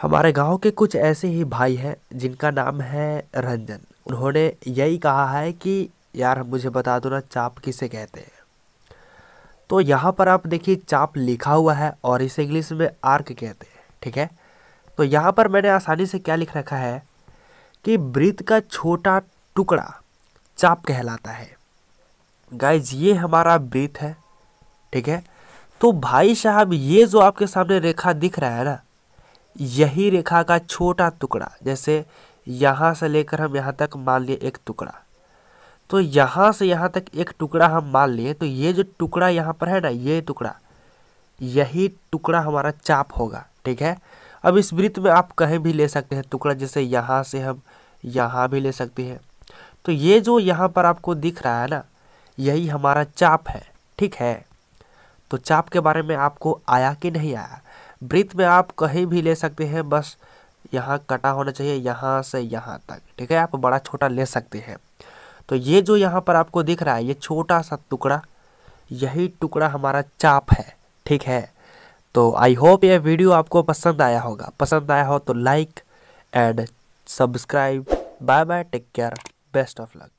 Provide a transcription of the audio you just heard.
हमारे गांव के कुछ ऐसे ही भाई हैं जिनका नाम है रंजन उन्होंने यही कहा है कि यार मुझे बता दो ना चाप किसे कहते हैं तो यहाँ पर आप देखिए चाप लिखा हुआ है और इसे इंग्लिश में आर्क कहते हैं ठीक है तो यहाँ पर मैंने आसानी से क्या लिख रखा है कि वृत्त का छोटा टुकड़ा चाप कहलाता है गाइज ये हमारा वृत्त है ठीक है तो भाई साहब ये जो आपके सामने रेखा दिख रहा है ना यही रेखा का छोटा टुकड़ा जैसे यहाँ से लेकर हम यहाँ तक मान लिए एक टुकड़ा तो यहाँ से यहाँ तक एक टुकड़ा हम मान लिए तो ये जो टुकड़ा यहाँ पर है ना ये टुकड़ा यही टुकड़ा हमारा चाप होगा ठीक है अब इस वृत्त में आप कहीं भी ले सकते हैं टुकड़ा जैसे यहाँ से हम यहाँ भी ले सकते हैं तो ये जो यहाँ पर आपको दिख रहा है ना यही हमारा चाप है ठीक है तो चाप के बारे में आपको आया कि नहीं आया ब्रीथ में आप कहीं भी ले सकते हैं बस यहाँ कटा होना चाहिए यहाँ से यहाँ तक ठीक है आप बड़ा छोटा ले सकते हैं तो ये जो यहाँ पर आपको दिख रहा है ये छोटा सा टुकड़ा यही टुकड़ा हमारा चाप है ठीक है तो आई होप ये वीडियो आपको पसंद आया होगा पसंद आया हो तो like and subscribe bye bye take care best of luck